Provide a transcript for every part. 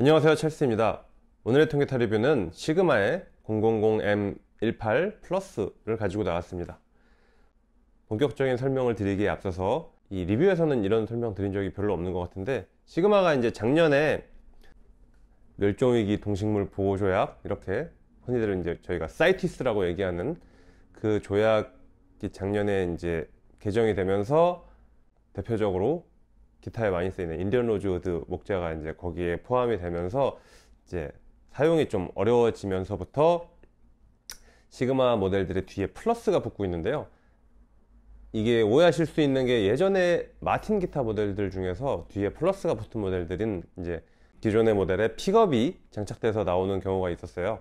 안녕하세요 첼스입니다 오늘의 통계타 리뷰는 시그마의 000M18 플러스를 가지고 나왔습니다 본격적인 설명을 드리기에 앞서서 이 리뷰에서는 이런 설명 드린 적이 별로 없는 것 같은데 시그마가 이제 작년에 멸종위기 동식물 보호 조약 이렇게 흔히들 이제 저희가 사이티스라고 얘기하는 그 조약이 작년에 이제 개정이 되면서 대표적으로 기타에 많이 쓰이는 인디언 로즈우드 목재가 이제 거기에 포함이 되면서 이제 사용이 좀 어려워지면서부터 시그마 모델들의 뒤에 플러스가 붙고 있는데요. 이게 오해하실 수 있는 게 예전에 마틴 기타 모델들 중에서 뒤에 플러스가 붙은 모델들은 이제 기존의 모델에 픽업이 장착돼서 나오는 경우가 있었어요.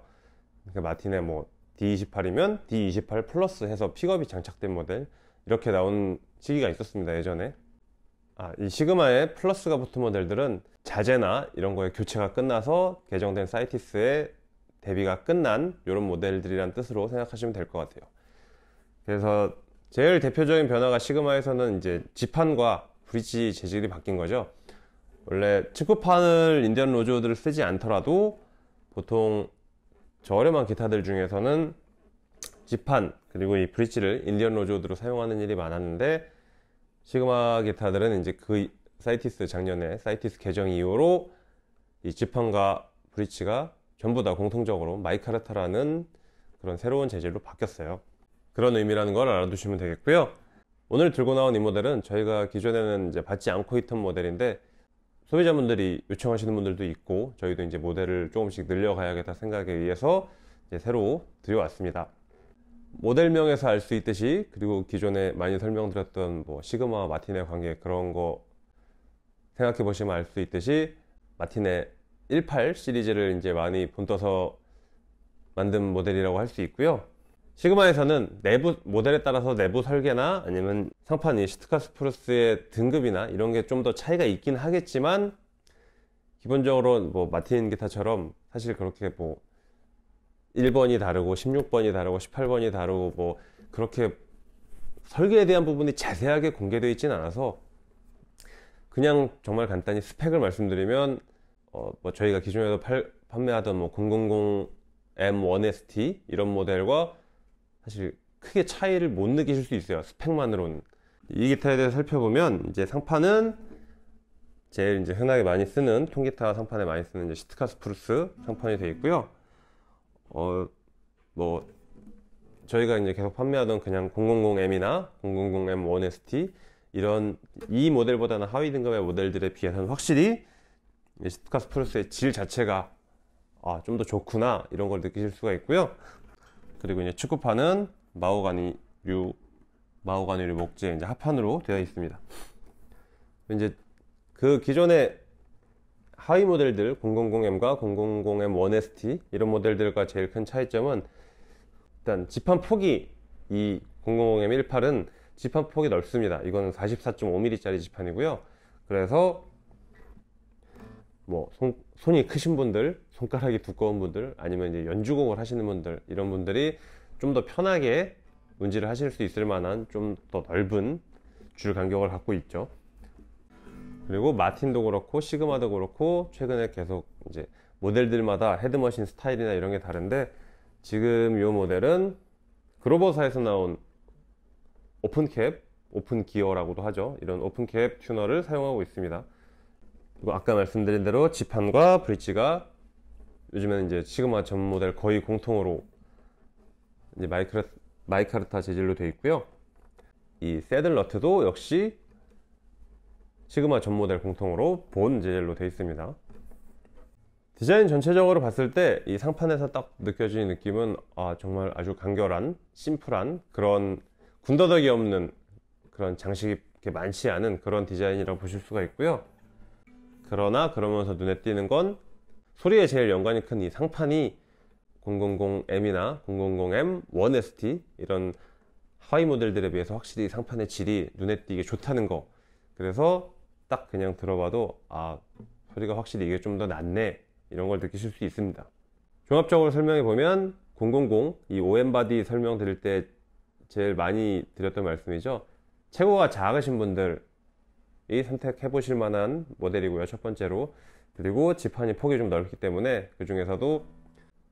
그러니까 마틴의 뭐 D28이면 D28 플러스 해서 픽업이 장착된 모델 이렇게 나온 시기가 있었습니다. 예전에. 아, 이 시그마의 플러스가 붙은 모델들은 자재나 이런 거에 교체가 끝나서 개정된 사이티스의 대비가 끝난 이런 모델들이란 뜻으로 생각하시면 될 것 같아요. 그래서 제일 대표적인 변화가 시그마에서는 이제 지판과 브릿지 재질이 바뀐 거죠. 원래 축구판을 인디언 로즈우드를 쓰지 않더라도 보통 저렴한 기타들 중에서는 지판 그리고 이 브릿지를 인디언 로즈우드로 사용하는 일이 많았는데 시그마 기타들은 이제 그 사이티스 작년에 사이티스 개정 이후로 이 지판과 브릿지가 전부 다 공통적으로 마이카르타라는 그런 새로운 재질로 바뀌었어요. 그런 의미라는 걸 알아두시면 되겠고요. 오늘 들고 나온 이 모델은 저희가 기존에는 이제 받지 않고 있던 모델인데 소비자분들이 요청하시는 분들도 있고 저희도 이제 모델을 조금씩 늘려가야겠다 생각에 의해서 새로 들여왔습니다. 모델명에서 알 수 있듯이 그리고 기존에 많이 설명드렸던 뭐 시그마와 마틴의 관계 그런 거 생각해 보시면 알 수 있듯이 마틴의 18 시리즈를 이제 많이 본떠서 만든 모델이라고 할 수 있고요. 시그마에서는 내부 모델에 따라서 내부 설계나 아니면 상판이 시트카 스프루스의 등급이나 이런 게 좀 더 차이가 있긴 하겠지만 기본적으로 뭐 마틴 기타처럼 사실 그렇게 뭐 1번이 다르고 16번이 다르고 18번이 다르고 뭐 그렇게 설계에 대한 부분이 자세하게 공개되어 있진 않아서 그냥 정말 간단히 스펙을 말씀드리면 어뭐 저희가 기존에도 팔, 판매하던 뭐000 M1ST 이런 모델과 사실 크게 차이를 못 느끼실 수 있어요 스펙만으로는 이 기타에 대해 서 살펴보면 이제 상판은 제일 이제 흔하게 많이 쓰는 통기타 상판에 많이 쓰는 이제 시트카스프루스 상판이 되어 있고요 어, 뭐, 저희가 이제 계속 판매하던 그냥 000M이나 000M1ST 이런 이 모델보다는 하위 등급의 모델들에 비해서는 확실히 시트카스 플러스의 질 자체가 아, 좀 더 좋구나 이런 걸 느끼실 수가 있고요. 그리고 이제 축구판은 마호가니류 마호가니류 목재 이제 합판으로 되어 있습니다. 이제 그 기존의 하위 모델들 000M과 000M1ST 이런 모델들과 제일 큰 차이점은 일단 지판 폭이 이 000M18은 지판 폭이 넓습니다 이거는 44.5mm 짜리 지판이고요 그래서 뭐 손, 손이 크신 분들 손가락이 두꺼운 분들 아니면 이제 연주곡을 하시는 분들 이런 분들이 좀 더 편하게 운지를 하실 수 있을 만한 좀 더 넓은 줄 간격을 갖고 있죠 그리고 마틴도 그렇고 시그마도 그렇고 최근에 계속 이제 모델들마다 헤드머신 스타일이나 이런 게 다른데 지금 이 모델은 그로버사에서 나온 오픈캡, 오픈기어라고도 하죠 이런 오픈캡 튜너를 사용하고 있습니다 그리고 아까 말씀드린 대로 지판과 브릿지가 요즘에는 이제 시그마 전 모델 거의 공통으로 이제 마이크레, 마이카르타 재질로 되어 있고요 이 새들 너트도 역시 시그마 전 모델 공통으로 본 재질로 되어 있습니다 디자인 전체적으로 봤을 때 이 상판에서 딱 느껴지는 느낌은 아, 정말 아주 간결한 심플한 그런 군더더기 없는 그런 장식이 많지 않은 그런 디자인이라고 보실 수가 있고요 그러나 그러면서 눈에 띄는 건 소리에 제일 연관이 큰 이 상판이 000M이나 000M1ST 이런 하위 모델들에 비해서 확실히 상판의 질이 눈에 띄게 좋다는 거 그래서 딱 그냥 들어봐도 아 소리가 확실히 이게 좀 더 낫네 이런 걸 느끼실 수 있습니다 종합적으로 설명해 보면 000이 OM 바디 설명 드릴 때 제일 많이 드렸던 말씀이죠 체구가 작으신 분들이 선택해 보실 만한 모델이고요 첫 번째로 그리고 지판이 폭이 좀 넓기 때문에 그 중에서도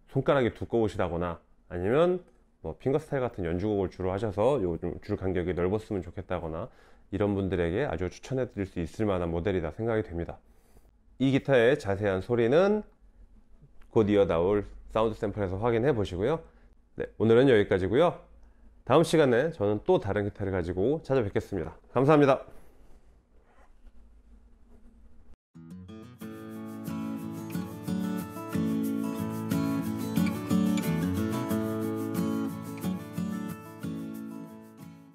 손가락이 두꺼우시다거나 아니면 뭐 핑거스타일 같은 연주곡을 주로 하셔서 요즘 줄 간격이 넓었으면 좋겠다거나 이런 분들에게 아주 추천해 드릴 수 있을 만한 모델이다 생각이 됩니다 이 기타의 자세한 소리는 곧 이어 나올 사운드 샘플에서 확인해 보시고요 네, 오늘은 여기까지고요 다음 시간에 저는 또 다른 기타를 가지고 찾아뵙겠습니다 감사합니다